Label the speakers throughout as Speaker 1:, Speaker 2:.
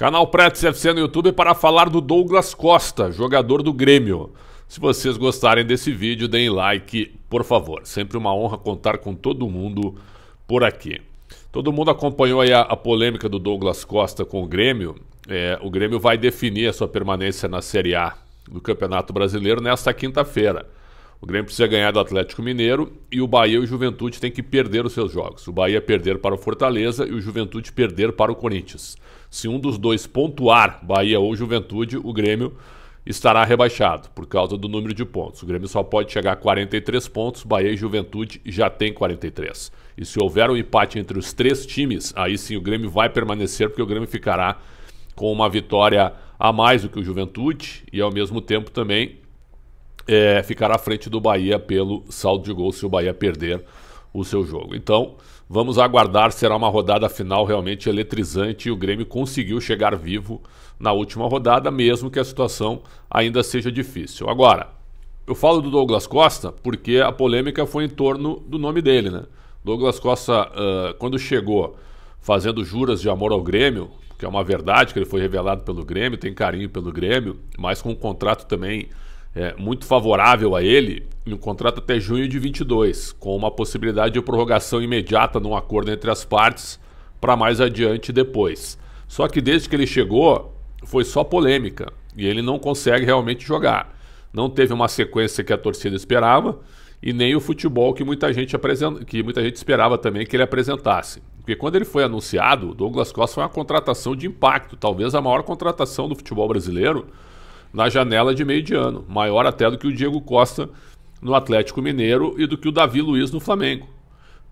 Speaker 1: Canal Prates FC no YouTube para falar do Douglas Costa, jogador do Grêmio. Se vocês gostarem desse vídeo, deem like, por favor. Sempre uma honra contar com todo mundo por aqui. Todo mundo acompanhou a, a, polêmica do Douglas Costa com o Grêmio. É, o Grêmio vai definir a sua permanência na Série A do Campeonato Brasileiro nesta quinta-feira. O Grêmio precisa ganhar do Atlético Mineiro e o Bahia e o Juventude têm que perder os seus jogos. O Bahia perder para o Fortaleza e o Juventude perder para o Corinthians. Se um dos dois pontuar, Bahia ou Juventude, o Grêmio estará rebaixado por causa do número de pontos. O Grêmio só pode chegar a 43 pontos, Bahia e Juventude já tem 43. E se houver um empate entre os três times, aí sim o Grêmio vai permanecer, porque o Grêmio ficará com uma vitória a mais do que o Juventude e ao mesmo tempo também é, ficar à frente do Bahia pelo saldo de gols se o Bahia perder o seu jogo. Então, vamos aguardar, será uma rodada final realmente eletrizante e o Grêmio conseguiu chegar vivo na última rodada, mesmo que a situação ainda seja difícil. Agora, eu falo do Douglas Costa porque a polêmica foi em torno do nome dele, né? Douglas Costa, uh, quando chegou fazendo juras de amor ao Grêmio, que é uma verdade que ele foi revelado pelo Grêmio, tem carinho pelo Grêmio, mas com um contrato também é, muito favorável a ele em um contrato até junho de 22, com uma possibilidade de prorrogação imediata num acordo entre as partes para mais adiante depois. Só que desde que ele chegou, foi só polêmica e ele não consegue realmente jogar. Não teve uma sequência que a torcida esperava e nem o futebol que muita gente, apresent... que muita gente esperava também que ele apresentasse. Porque quando ele foi anunciado, Douglas Costa foi uma contratação de impacto, talvez a maior contratação do futebol brasileiro na janela de meio de ano, maior até do que o Diego Costa no Atlético Mineiro e do que o Davi Luiz no Flamengo,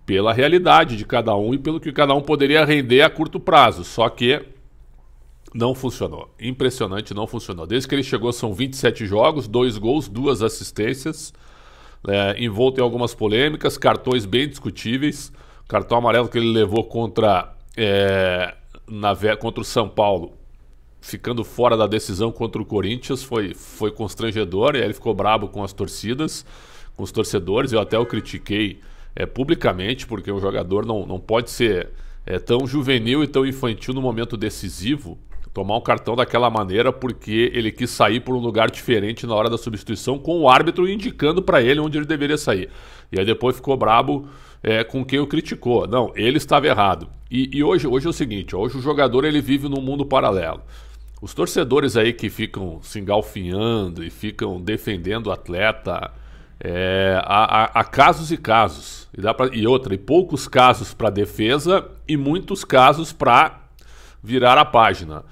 Speaker 1: pela realidade de cada um e pelo que cada um poderia render a curto prazo, só que não funcionou. Impressionante, não funcionou. Desde que ele chegou são 27 jogos, dois gols, duas assistências, é, envolto em algumas polêmicas, cartões bem discutíveis, cartão amarelo que ele levou contra é, na, contra o São Paulo ficando fora da decisão contra o Corinthians foi, foi constrangedor e aí ele ficou brabo com as torcidas, com os torcedores. Eu até o critiquei é, publicamente, porque um jogador não, não pode ser é, tão juvenil e tão infantil no momento decisivo, tomar um cartão daquela maneira porque ele quis sair por um lugar diferente na hora da substituição, com o árbitro indicando para ele onde ele deveria sair. E aí depois ficou brabo é, com quem o criticou. Não, ele estava errado. E, e, hoje, hoje é o seguinte, hoje o jogador ele vive num mundo paralelo. Os torcedores aí que ficam se engalfinhando e ficam defendendo o atleta, é, há, há, casos e casos. E, dá pra, e outra, e poucos casos para defesa e muitos casos para virar a página.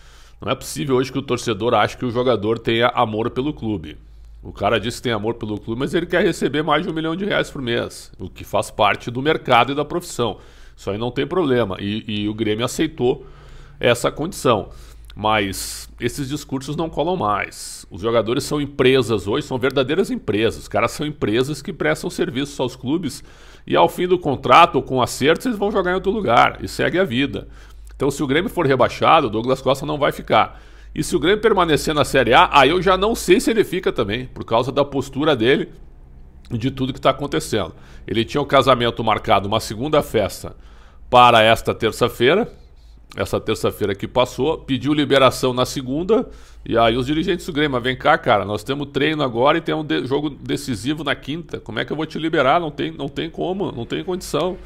Speaker 1: Não é possível hoje que o torcedor ache que o jogador tenha amor pelo clube. O cara diz que tem amor pelo clube, mas ele quer receber mais de um milhão de reais por mês, o que faz parte do mercado e da profissão. Isso aí não tem problema. E, e o Grêmio aceitou essa condição. Mas esses discursos não colam mais. Os jogadores são empresas hoje, são verdadeiras empresas. Os caras são empresas que prestam serviços aos clubes e ao fim do contrato ou com acerto eles vão jogar em outro lugar e segue a vida. Então se o Grêmio for rebaixado, o Douglas Costa não vai ficar. E se o Grêmio permanecer na Série A, aí eu já não sei se ele fica também, por causa da postura dele e de tudo que está acontecendo. Ele tinha o um casamento marcado, uma segunda festa para esta terça-feira, essa terça-feira que passou, pediu liberação na segunda, e aí os dirigentes do Grêmio, ah, vem cá, cara, nós temos treino agora e tem um de jogo decisivo na quinta. Como é que eu vou te liberar? Não tem, não tem como, não tem condição.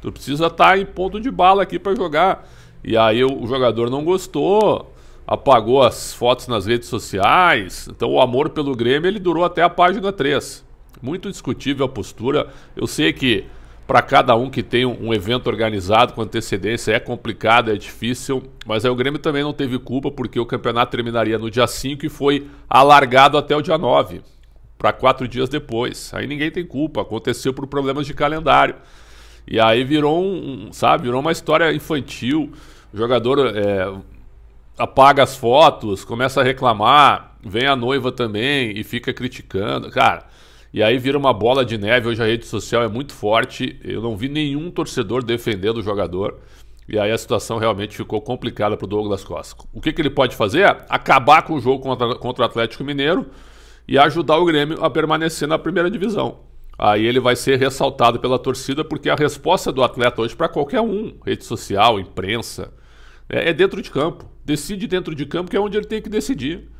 Speaker 1: Tu precisa estar tá em ponto de bala aqui para jogar. E aí o, o jogador não gostou, apagou as fotos nas redes sociais. Então o amor pelo Grêmio ele durou até a página 3. Muito discutível a postura. Eu sei que para cada um que tem um evento organizado com antecedência é complicado, é difícil, mas aí o Grêmio também não teve culpa porque o campeonato terminaria no dia 5 e foi alargado até o dia 9, para quatro dias depois. Aí ninguém tem culpa, aconteceu por problemas de calendário. E aí virou um, sabe, virou uma história infantil. O jogador é, apaga as fotos, começa a reclamar, vem a noiva também e fica criticando. Cara, e aí vira uma bola de neve. Hoje a rede social é muito forte. Eu não vi nenhum torcedor defendendo o jogador. E aí a situação realmente ficou complicada para o Douglas Costa. O que, que, ele pode fazer? acabar com o jogo contra, contra o Atlético Mineiro e ajudar o Grêmio a permanecer na primeira divisão. Aí ele vai ser ressaltado pela torcida, porque a resposta do atleta hoje para qualquer um, rede social, imprensa, é, é dentro de campo. Decide dentro de campo, que é onde ele tem que decidir.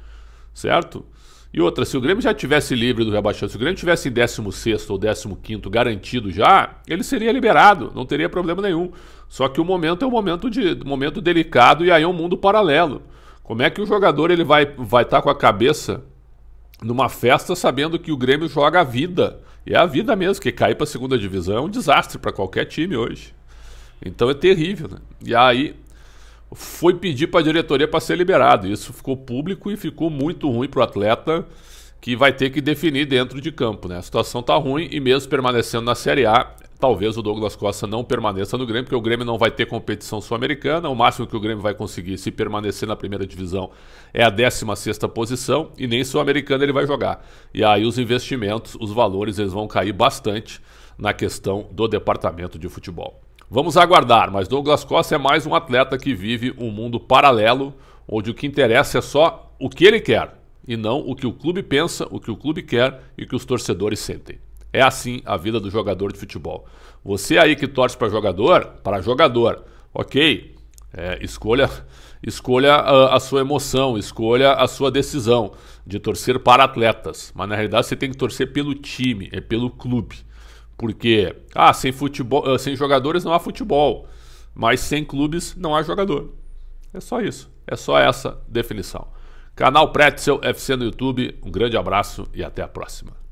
Speaker 1: Certo? E outra, se o Grêmio já tivesse livre do rebaixamento, se o Grêmio tivesse em 16 ou 15 garantido já, ele seria liberado, não teria problema nenhum. Só que o momento é um momento, de, momento delicado e aí é um mundo paralelo. Como é que o jogador ele vai estar vai tá com a cabeça numa festa sabendo que o Grêmio joga a vida? E é a vida mesmo, que cair para a segunda divisão é um desastre para qualquer time hoje. Então é terrível, né? E aí foi pedir para a diretoria para ser liberado. Isso ficou público e ficou muito ruim para o atleta, que vai ter que definir dentro de campo. Né? A situação está ruim e, mesmo permanecendo na Série A, talvez o Douglas Costa não permaneça no Grêmio, porque o Grêmio não vai ter competição sul-americana. O máximo que o Grêmio vai conseguir se permanecer na primeira divisão é a 16 posição e nem sul-americana ele vai jogar. E aí os investimentos, os valores, eles vão cair bastante na questão do departamento de futebol. Vamos aguardar, mas Douglas Costa é mais um atleta que vive um mundo paralelo, onde o que interessa é só o que ele quer, e não o que o clube pensa, o que o clube quer e o que os torcedores sentem. É assim a vida do jogador de futebol. Você aí que torce para jogador, para jogador, ok, é, escolha, escolha a, ah, a, sua emoção, escolha a sua decisão de torcer para atletas. Mas na realidade você tem que torcer pelo time, é pelo clube. Porque, ah, sem, futebol, ah, sem jogadores não há futebol, mas sem clubes não há jogador. É só isso. É só essa definição. Canal Pretzel FC no YouTube. Um grande abraço e até a próxima.